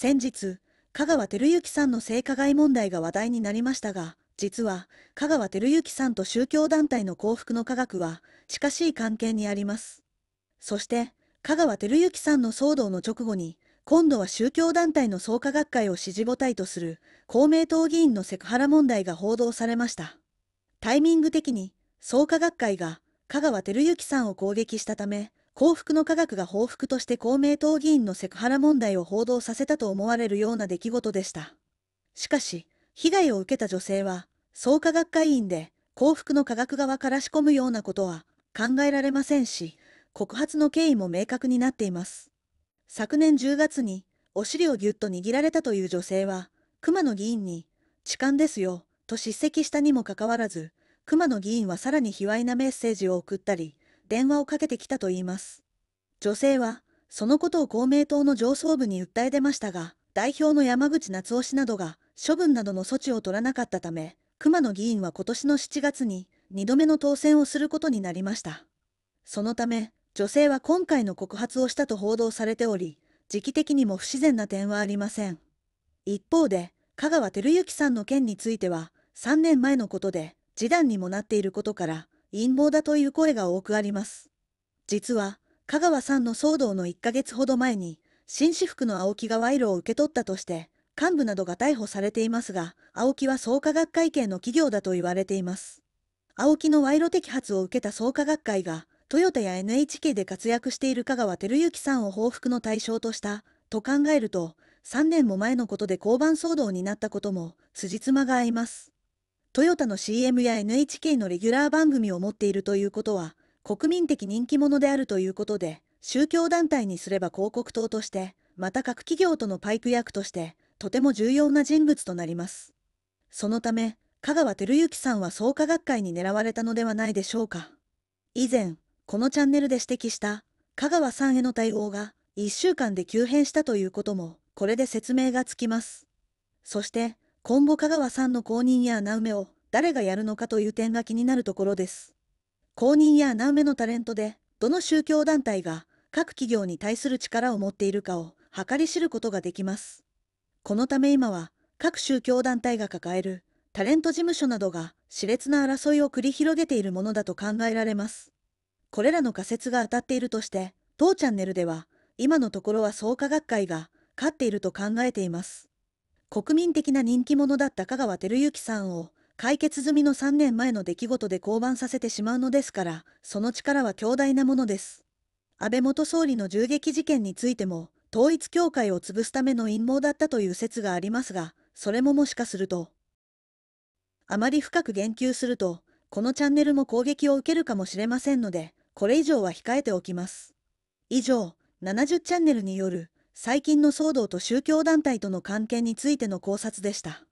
先日、香川照之さんの性加害問題が話題になりましたが、実は、香川照之さんと宗教団体の幸福の科学は、近しい関係にあります。そして、香川照之さんの騒動の直後に、今度は宗教団体の創価学会を支持母体とする公明党議員のセクハラ問題が報道されました。タイミング的に創価学会が香川照之さんを攻撃したため、幸福の科学が報復として公明党議員のセクハラ問題を報道させたと思われるような出来事でした。しかし、被害を受けた女性は、創価学会員で、幸福の科学側から仕込むようなことは考えられませんし、告発の経緯も明確になっています。昨年10月に、お尻をぎゅっと握られたという女性は、熊野議員に、痴漢ですよ、と叱責したにもかかわらず、熊野議員はさらに卑猥なメッセージを送ったり、電話をかけてきたといいます。女性は、そのことを公明党の上層部に訴え出ましたが、代表の山口夏夫氏などが、処分などの措置を取らなかったため、熊野議員は今年の7月に、2度目の当選をすることになりました。そのため、女性は今回の告発をしたと報道されており、時期的にも不自然な点はありません。一方で、香川照之さんの件については、3年前のことで、示談にもなっていることから、陰謀だという声が多くあります。実は、香川さんの騒動の1ヶ月ほど前に、紳士服の青木が賄賂を受け取ったとして、幹部などが逮捕されていますが、青木は創価学会系の企業だと言われています。青木の賄賂摘発を受けた創価学会が、トヨタや NHK で活躍している香川照之さんを報復の対象とした、と考えると、3年も前のことで交番騒動になったことも、辻褄が合います。トヨタの CM や NHK のレギュラー番組を持っているということは、国民的人気者であるということで、宗教団体にすれば広告塔として、また各企業とのパイプ役として、とても重要な人物となります。そのため、香川照之さんは創価学会に狙われたのではないでしょうか。以前、このチャンネルで指摘した、香川さんへの対応が、1週間で急変したということも、これで説明がつきます。そして、コンボ香川さんの後任や穴埋めを誰がやるのかという点が気になるところです。公認や穴埋めのタレントで、どの宗教団体が各企業に対する力を持っているかを計り知ることができます。このため今は各宗教団体が抱えるタレント事務所などが熾烈な争いを繰り広げているものだと考えられます。これらの仮説が当たっているとして、当チャンネルでは今のところは創価学会が勝っていると考えています。国民的な人気者だった香川照之さんを解決済みの3年前の出来事で降板させてしまうのですから、その力は強大なものです。安倍元総理の銃撃事件についても、統一教会を潰すための陰謀だったという説がありますが、それももしかすると、あまり深く言及すると、このチャンネルも攻撃を受けるかもしれませんので、これ以上は控えておきます。以上、70チャンネルによる最近の騒動と宗教団体との関係についての考察でした。